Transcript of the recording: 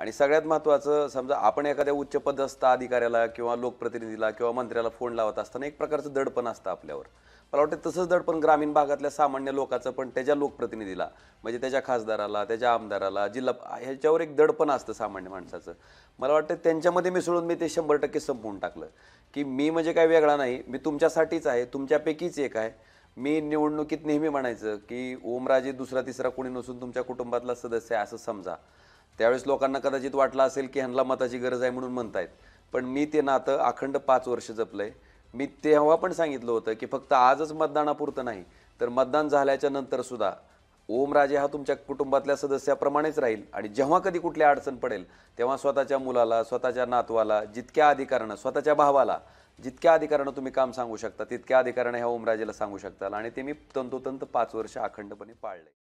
आणि सगळ्यात महत्त्वाचं समजा आपण एखाद्या उच्चपदस्थ अधिकाऱ्याला किंवा लोकप्रतिनिधीला किंवा मंत्र्याला फोन लावत असताना एक प्रकारचं दडपण असतं आपल्यावर मला वाटतं तसंच दडपण ग्रामीण भागातल्या सामान्य लोकाचं पण त्याच्या लोकप्रतिनिधीला म्हणजे त्याच्या खासदाराला त्याच्या आमदाराला जिल्हा ह्याच्यावर एक दडपण असतं सामान्य माणसाचं मला वाटतं त्यांच्यामध्ये मिसळून मी ते शंभर टक्के संपवून टाकलं की मी म्हणजे काय वेगळा नाही मी तुमच्यासाठीच आहे तुमच्यापैकीच एक आहे मी निवडणुकीत नेहमी म्हणायचं की ओमराजे दुसरा तिसरा कोणी नसून तुमच्या कुटुंबातला सदस्य आहे असं समजा त्यावेळेस लोकांना कदाचित वाटलं असेल की ह्यांना मताची गरज आहे म्हणून म्हणतायत पण मी ते नातं अखंड पाच वर्ष जपलं आहे मी तेव्हा पण सांगितलं होतं की फक्त आजच मतदानापुरतं नाही तर मतदान झाल्याच्या नंतरसुद्धा ओमराजे हा तुमच्या कुटुंबातल्या सदस्याप्रमाणेच राहील आणि जेव्हा कधी कुठली अडचण पडेल तेव्हा स्वतःच्या मुलाला स्वतःच्या नातवाला जितक्या अधिकारानं स्वतःच्या भावाला जितक्या अधिकारानं तुम्ही काम सांगू शकता तितक्या अधिकारानं ह्या ओमराजेला सांगू शकता आणि ते मी तंतोतंत पाच वर्ष अखंडपणे पाळले